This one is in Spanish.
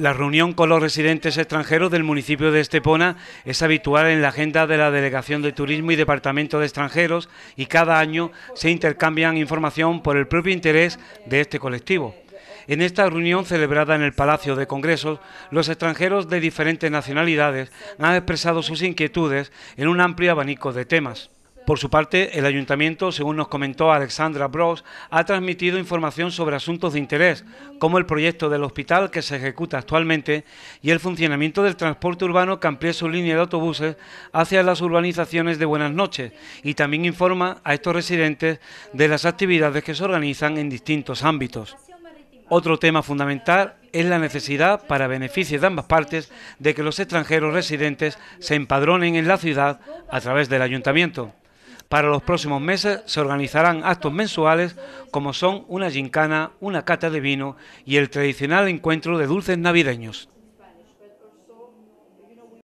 La reunión con los residentes extranjeros del municipio de Estepona es habitual en la agenda de la Delegación de Turismo y Departamento de Extranjeros y cada año se intercambian información por el propio interés de este colectivo. En esta reunión celebrada en el Palacio de Congresos, los extranjeros de diferentes nacionalidades han expresado sus inquietudes en un amplio abanico de temas. Por su parte, el ayuntamiento, según nos comentó Alexandra Bros, ha transmitido información sobre asuntos de interés, como el proyecto del hospital que se ejecuta actualmente y el funcionamiento del transporte urbano que amplía su línea de autobuses hacia las urbanizaciones de Buenas noches y también informa a estos residentes de las actividades que se organizan en distintos ámbitos. Otro tema fundamental es la necesidad, para beneficio de ambas partes, de que los extranjeros residentes se empadronen en la ciudad a través del ayuntamiento. Para los próximos meses se organizarán actos mensuales como son una gincana, una cata de vino y el tradicional encuentro de dulces navideños.